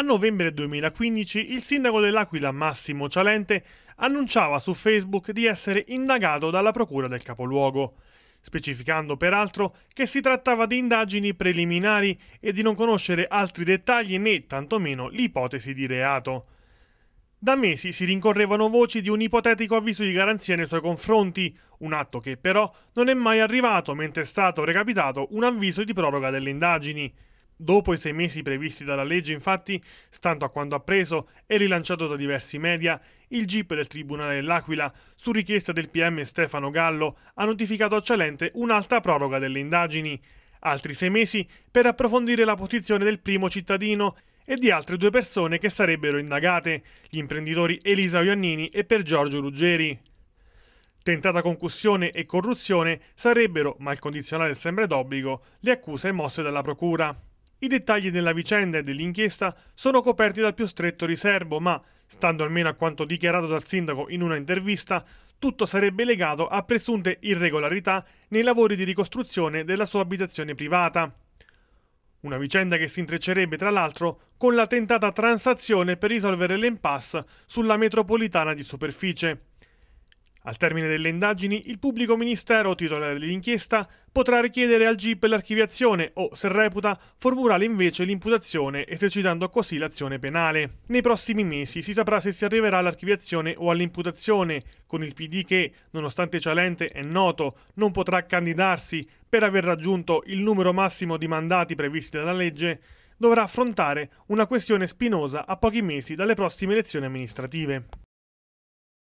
A novembre 2015 il sindaco dell'Aquila Massimo Cialente annunciava su Facebook di essere indagato dalla procura del capoluogo, specificando peraltro che si trattava di indagini preliminari e di non conoscere altri dettagli né tantomeno l'ipotesi di reato. Da mesi si rincorrevano voci di un ipotetico avviso di garanzia nei suoi confronti, un atto che però non è mai arrivato mentre è stato recapitato un avviso di proroga delle indagini. Dopo i sei mesi previsti dalla legge, infatti, stando a quanto appreso e rilanciato da diversi media, il GIP del Tribunale dell'Aquila, su richiesta del PM Stefano Gallo, ha notificato a Celente un'altra proroga delle indagini, altri sei mesi per approfondire la posizione del primo cittadino e di altre due persone che sarebbero indagate, gli imprenditori Elisa Iannini e per Giorgio Ruggeri. Tentata concussione e corruzione sarebbero, ma il condizionale è sempre d'obbligo, le accuse mosse dalla Procura. I dettagli della vicenda e dell'inchiesta sono coperti dal più stretto riservo, ma, stando almeno a quanto dichiarato dal sindaco in una intervista, tutto sarebbe legato a presunte irregolarità nei lavori di ricostruzione della sua abitazione privata. Una vicenda che si intreccerebbe tra l'altro con la tentata transazione per risolvere l'impasse sulla metropolitana di superficie. Al termine delle indagini, il pubblico ministero titolare dell'inchiesta potrà richiedere al GIP l'archiviazione o, se reputa, formulare invece l'imputazione esercitando così l'azione penale. Nei prossimi mesi si saprà se si arriverà all'archiviazione o all'imputazione, con il PD che, nonostante Cialente è noto, non potrà candidarsi per aver raggiunto il numero massimo di mandati previsti dalla legge, dovrà affrontare una questione spinosa a pochi mesi dalle prossime elezioni amministrative.